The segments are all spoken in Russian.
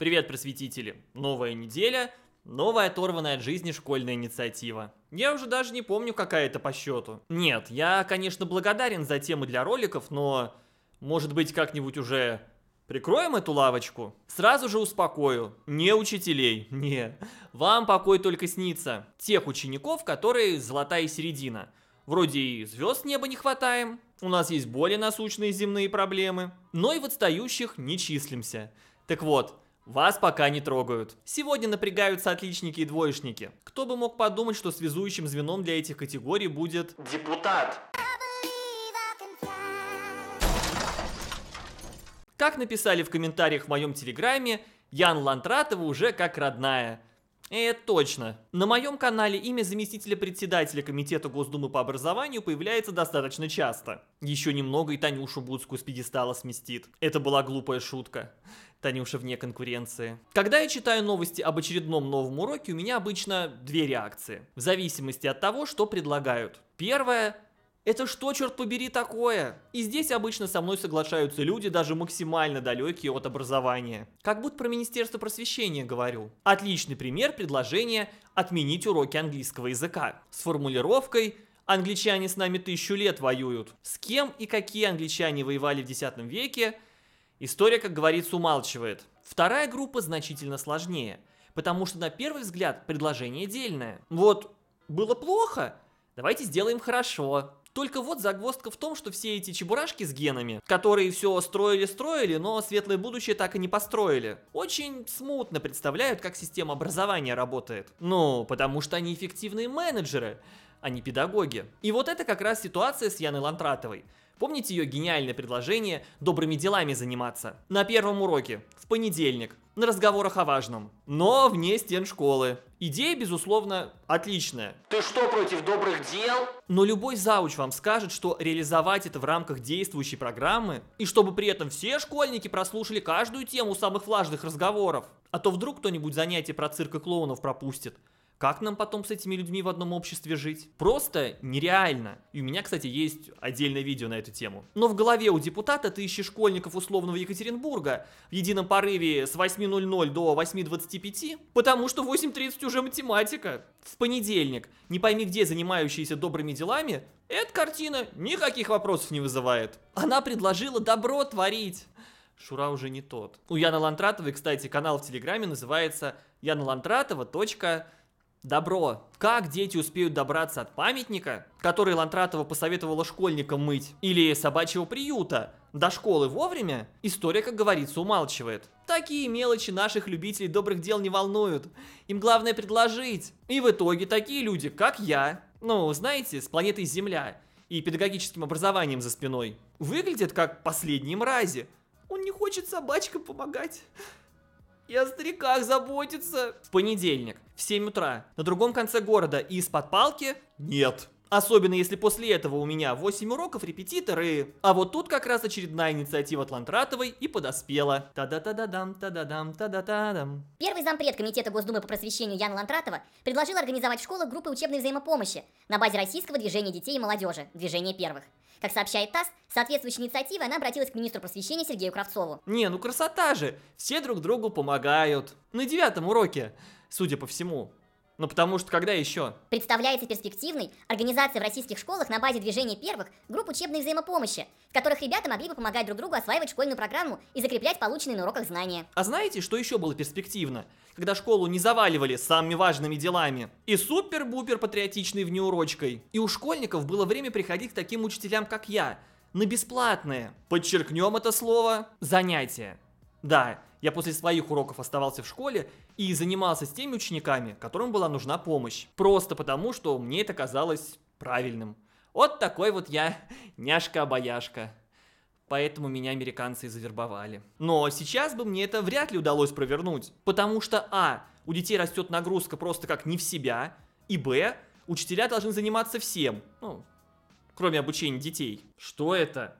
Привет, просветители! Новая неделя, новая оторванная от жизни школьная инициатива. Я уже даже не помню, какая это по счету. Нет, я, конечно, благодарен за тему для роликов, но, может быть, как-нибудь уже Прикроем эту лавочку? Сразу же успокою. Не учителей, не. Вам покой только снится. Тех учеников, которые золотая середина. Вроде и звезд неба не хватаем, у нас есть более насущные земные проблемы, но и в отстающих не числимся. Так вот, вас пока не трогают. Сегодня напрягаются отличники и двоечники. Кто бы мог подумать, что связующим звеном для этих категорий будет... Депутат! Как написали в комментариях в моем телеграме, Ян Лантратова уже как родная – это точно. На моем канале имя заместителя председателя Комитета Госдумы по образованию появляется достаточно часто. Еще немного и Танюшу Будскую с пьедестала сместит. Это была глупая шутка. Танюша вне конкуренции. Когда я читаю новости об очередном новом уроке, у меня обычно две реакции. В зависимости от того, что предлагают. Первое это что, черт побери, такое? И здесь обычно со мной соглашаются люди, даже максимально далекие от образования. Как будто про Министерство просвещения говорю. Отличный пример предложения «отменить уроки английского языка» с формулировкой «англичане с нами тысячу лет воюют». С кем и какие англичане воевали в X веке, история, как говорится, умалчивает. Вторая группа значительно сложнее, потому что на первый взгляд предложение дельное. Вот, было плохо, давайте сделаем хорошо. Только вот загвоздка в том, что все эти чебурашки с генами, которые все строили-строили, но светлое будущее так и не построили, очень смутно представляют, как система образования работает. Ну, потому что они эффективные менеджеры, а не педагоги. И вот это как раз ситуация с Яной Лантратовой. Помните ее гениальное предложение «добрыми делами заниматься»? На первом уроке, в понедельник, на разговорах о важном, но вне стен школы. Идея, безусловно, отличная. Ты что, против добрых дел? Но любой зауч вам скажет, что реализовать это в рамках действующей программы, и чтобы при этом все школьники прослушали каждую тему самых влажных разговоров. А то вдруг кто-нибудь занятие про цирк и клоунов пропустит. Как нам потом с этими людьми в одном обществе жить? Просто нереально. И у меня, кстати, есть отдельное видео на эту тему. Но в голове у депутата тысячи школьников условного Екатеринбурга в едином порыве с 8.00 до 8.25, потому что 8.30 уже математика. В понедельник, не пойми где занимающиеся добрыми делами, эта картина никаких вопросов не вызывает. Она предложила добро творить. Шура уже не тот. У Яны Лантратовой, кстати, канал в Телеграме называется Яна Лантратова. Добро. Как дети успеют добраться от памятника, который Лантратова посоветовала школьникам мыть, или собачьего приюта, до школы вовремя, история, как говорится, умалчивает. Такие мелочи наших любителей добрых дел не волнуют. Им главное предложить. И в итоге такие люди, как я, ну, знаете, с планетой Земля и педагогическим образованием за спиной, выглядят как последние мрази. Он не хочет собачкам помогать и о стариках заботиться. В понедельник в 7 утра на другом конце города и из-под палки нет. Особенно если после этого у меня 8 уроков, репетиторы. А вот тут как раз очередная инициатива Тлантратовой и подоспела. та да та да дам та да дам та да та дам Первый зампред Комитета Госдумы по просвещению Яна Лантратова предложил организовать в школах группы учебной взаимопомощи на базе российского движения детей и молодежи, «Движение первых. Как сообщает ТАСС, соответствующей инициативой она обратилась к министру просвещения Сергею Кравцову. Не, ну красота же! Все друг другу помогают. На девятом уроке, судя по всему. Ну потому что когда еще? Представляется перспективной организация в российских школах на базе движения первых групп учебной взаимопомощи, в которых ребята могли бы помогать друг другу осваивать школьную программу и закреплять полученные на уроках знания. А знаете, что еще было перспективно? Когда школу не заваливали самыми важными делами. И супер-бупер патриотичной внеурочкой. И у школьников было время приходить к таким учителям, как я, на бесплатные, подчеркнем это слово, занятия. Да, я после своих уроков оставался в школе и занимался с теми учениками, которым была нужна помощь. Просто потому, что мне это казалось правильным. Вот такой вот я няшка-обаяшка. Поэтому меня американцы и завербовали. Но сейчас бы мне это вряд ли удалось провернуть. Потому что, а, у детей растет нагрузка просто как не в себя, и, б, учителя должны заниматься всем. Ну, кроме обучения детей. Что это?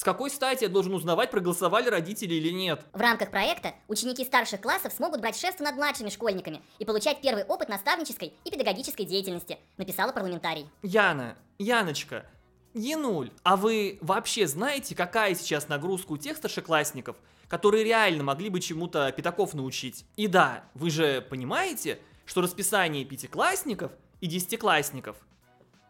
С какой стати я должен узнавать, проголосовали родители или нет? В рамках проекта ученики старших классов смогут брать шефство над младшими школьниками и получать первый опыт наставнической и педагогической деятельности, написала парламентарий. Яна, Яночка, Енуль, а вы вообще знаете, какая сейчас нагрузка у тех старшеклассников, которые реально могли бы чему-то пятаков научить? И да, вы же понимаете, что расписание пятиклассников и десятиклассников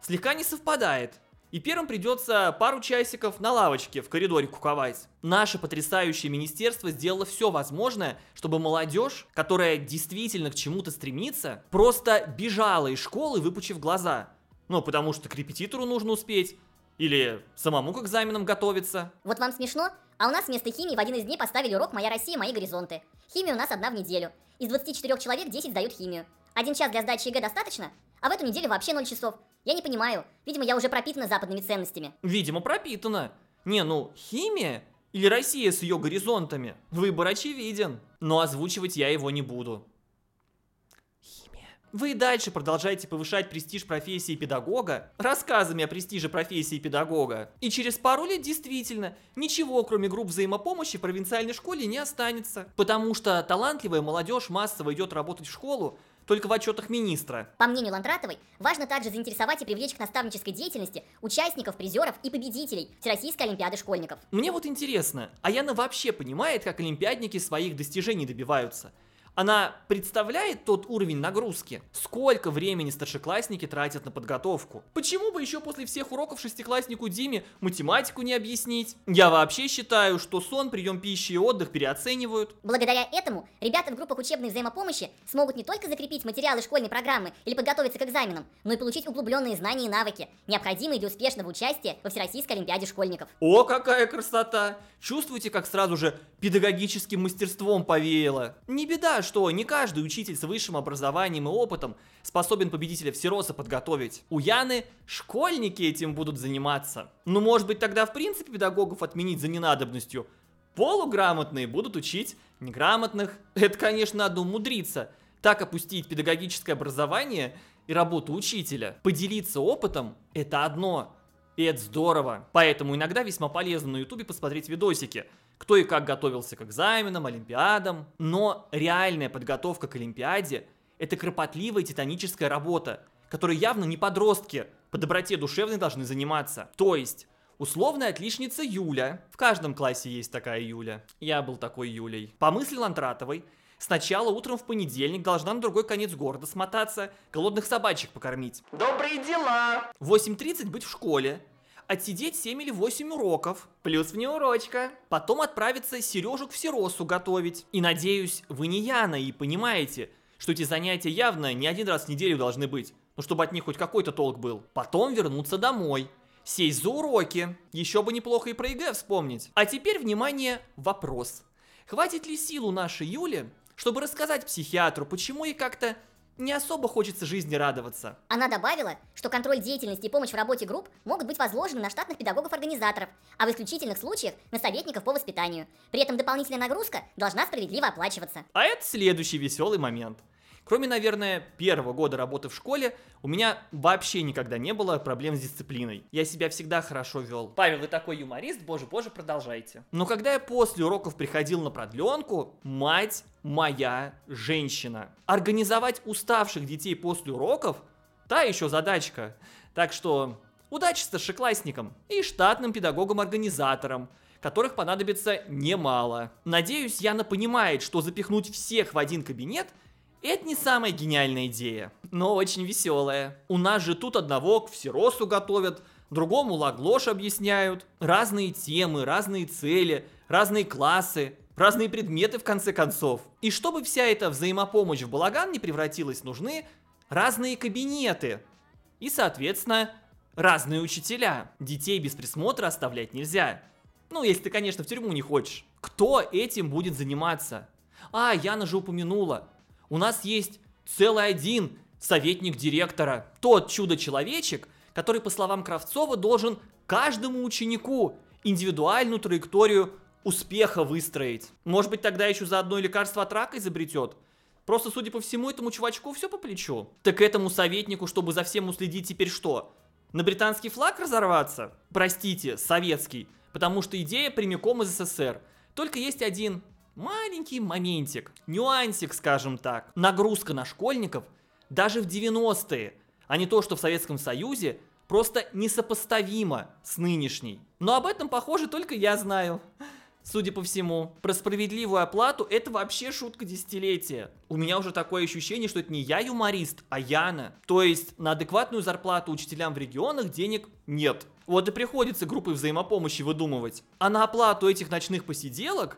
слегка не совпадает. И первым придется пару часиков на лавочке в коридоре куковать. Наше потрясающее министерство сделало все возможное, чтобы молодежь, которая действительно к чему-то стремится, просто бежала из школы, выпучив глаза. Ну, потому что к репетитору нужно успеть. Или самому к экзаменам готовиться. Вот вам смешно? А у нас вместо химии в один из дней поставили урок «Моя Россия, мои горизонты». Химия у нас одна в неделю. Из 24 человек 10 сдают химию. Один час для сдачи ЕГЭ достаточно, а в эту неделю вообще 0 часов. Я не понимаю. Видимо, я уже пропитана западными ценностями. Видимо, пропитана. Не, ну, химия или Россия с ее горизонтами? Выбор очевиден. Но озвучивать я его не буду. Химия. Вы и дальше продолжаете повышать престиж профессии педагога рассказами о престиже профессии педагога. И через пару лет действительно ничего, кроме групп взаимопомощи, в провинциальной школе не останется. Потому что талантливая молодежь массово идет работать в школу, только в отчетах министра. По мнению Ландратовой, важно также заинтересовать и привлечь к наставнической деятельности участников, призеров и победителей Всероссийской Олимпиады школьников. Мне вот интересно, а Яна вообще понимает, как олимпиадники своих достижений добиваются – она представляет тот уровень нагрузки, сколько времени старшеклассники тратят на подготовку. Почему бы еще после всех уроков шестикласснику Диме математику не объяснить? Я вообще считаю, что сон, прием пищи и отдых переоценивают. Благодаря этому ребята в группах учебной взаимопомощи смогут не только закрепить материалы школьной программы или подготовиться к экзаменам, но и получить углубленные знания и навыки, необходимые для успешного участия во Всероссийской Олимпиаде школьников. О, какая красота! Чувствуете, как сразу же педагогическим мастерством повеяло? Не беда, что не каждый учитель с высшим образованием и опытом способен победителя всероса подготовить. У Яны школьники этим будут заниматься. Ну, может быть, тогда в принципе педагогов отменить за ненадобностью. Полуграмотные будут учить неграмотных. Это, конечно, надо умудриться. Так опустить педагогическое образование и работу учителя. Поделиться опытом – это одно. И это здорово. Поэтому иногда весьма полезно на ютубе посмотреть видосики – кто и как готовился к экзаменам, олимпиадам. Но реальная подготовка к олимпиаде – это кропотливая титаническая работа, которой явно не подростки по доброте душевной должны заниматься. То есть, Условная отличница Юля. В каждом классе есть такая Юля. Я был такой Юлей. По мысли Лантратовой, сначала утром в понедельник должна на другой конец города смотаться, голодных собачек покормить. Добрые дела! В 8.30 быть в школе, отсидеть 7 или 8 уроков, плюс внеурочка. Потом отправиться Сережек в Сиросу готовить. И надеюсь, вы не Яна и понимаете, что эти занятия явно не один раз в неделю должны быть, ну чтобы от них хоть какой-то толк был. Потом вернуться домой, сесть за уроки, еще бы неплохо и про ЕГЭ вспомнить. А теперь, внимание, вопрос. Хватит ли сил у нашей Юли, чтобы рассказать психиатру, почему и как-то не особо хочется жизни радоваться. Она добавила, что контроль деятельности и помощь в работе групп могут быть возложены на штатных педагогов-организаторов, а в исключительных случаях на советников по воспитанию. При этом дополнительная нагрузка должна справедливо оплачиваться. А это следующий веселый момент. Кроме, наверное, первого года работы в школе, у меня вообще никогда не было проблем с дисциплиной. Я себя всегда хорошо вел. Павел, вы такой юморист, боже-боже, продолжайте. Но когда я после уроков приходил на продленку, мать моя женщина. Организовать уставших детей после уроков – та еще задачка. Так что удачи старшеклассникам и штатным педагогам-организаторам, которых понадобится немало. Надеюсь, Яна понимает, что запихнуть всех в один кабинет – это не самая гениальная идея, но очень веселая. У нас же тут одного к всеросу готовят, другому лаглош объясняют. Разные темы, разные цели, разные классы, разные предметы в конце концов. И чтобы вся эта взаимопомощь в балаган не превратилась, нужны разные кабинеты. И, соответственно, разные учителя. Детей без присмотра оставлять нельзя. Ну, если ты, конечно, в тюрьму не хочешь. Кто этим будет заниматься? А, Яна же упомянула. У нас есть целый один советник директора, тот чудо-человечек, который, по словам Кравцова, должен каждому ученику индивидуальную траекторию успеха выстроить. Может быть, тогда еще заодно и лекарство от рака изобретет? Просто, судя по всему, этому чувачку все по плечу. Так этому советнику, чтобы за всем уследить, теперь что? На британский флаг разорваться? Простите, советский. Потому что идея прямиком из СССР. Только есть один маленький моментик, нюансик, скажем так. Нагрузка на школьников даже в 90-е, а не то, что в Советском Союзе, просто несопоставима с нынешней. Но об этом, похоже, только я знаю. Судя по всему, про справедливую оплату это вообще шутка десятилетия. У меня уже такое ощущение, что это не я юморист, а Яна. То есть на адекватную зарплату учителям в регионах денег нет. Вот и приходится группы взаимопомощи выдумывать. А на оплату этих ночных посиделок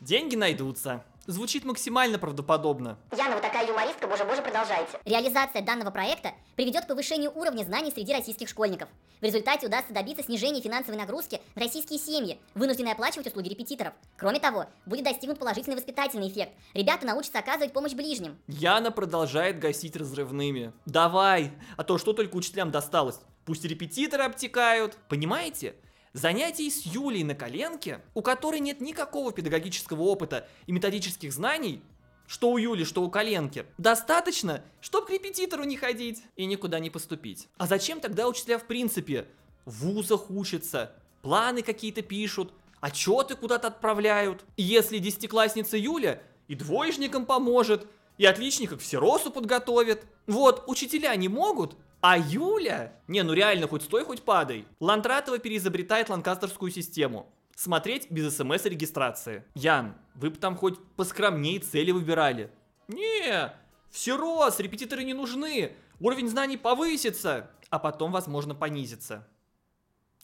Деньги найдутся. Звучит максимально правдоподобно. Яна, вы такая юмористка, боже-боже, продолжайте. Реализация данного проекта приведет к повышению уровня знаний среди российских школьников. В результате удастся добиться снижения финансовой нагрузки на российские семьи, вынужденные оплачивать услуги репетиторов. Кроме того, будет достигнут положительный воспитательный эффект. Ребята научатся оказывать помощь ближним. Яна продолжает гасить разрывными. Давай, а то что только учителям досталось. Пусть репетиторы обтекают. Понимаете? Занятий с Юлей на коленке, у которой нет никакого педагогического опыта и методических знаний, что у Юли, что у коленки, достаточно, чтобы к репетитору не ходить и никуда не поступить. А зачем тогда учителя в принципе в вузах учатся, планы какие-то пишут, отчеты куда-то отправляют? И если десятиклассница Юля и двоечникам поможет, и отличников к всеросу подготовит. Вот, учителя не могут, а Юля, не, ну реально, хоть стой, хоть падай. Лантратова переизобретает ланкастерскую систему. Смотреть без смс-регистрации. Ян, вы бы там хоть поскромнее цели выбирали. Не, все рос, репетиторы не нужны. Уровень знаний повысится, а потом, возможно, понизится.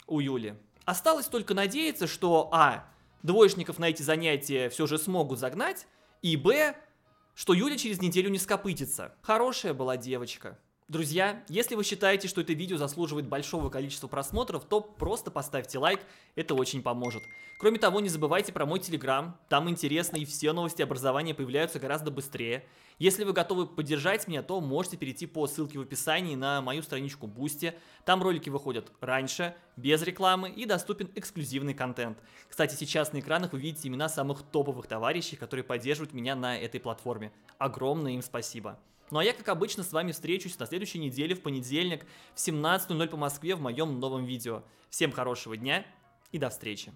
У Юли. Осталось только надеяться, что а. Двоечников на эти занятия все же смогут загнать, и б. Что Юля через неделю не скопытится. Хорошая была девочка. Друзья, если вы считаете, что это видео заслуживает большого количества просмотров, то просто поставьте лайк, это очень поможет. Кроме того, не забывайте про мой телеграм, там интересно и все новости образования появляются гораздо быстрее. Если вы готовы поддержать меня, то можете перейти по ссылке в описании на мою страничку Бусти. Там ролики выходят раньше, без рекламы и доступен эксклюзивный контент. Кстати, сейчас на экранах вы видите имена самых топовых товарищей, которые поддерживают меня на этой платформе. Огромное им спасибо. Ну а я, как обычно, с вами встречусь на следующей неделе, в понедельник, в 17.00 по Москве в моем новом видео. Всем хорошего дня и до встречи!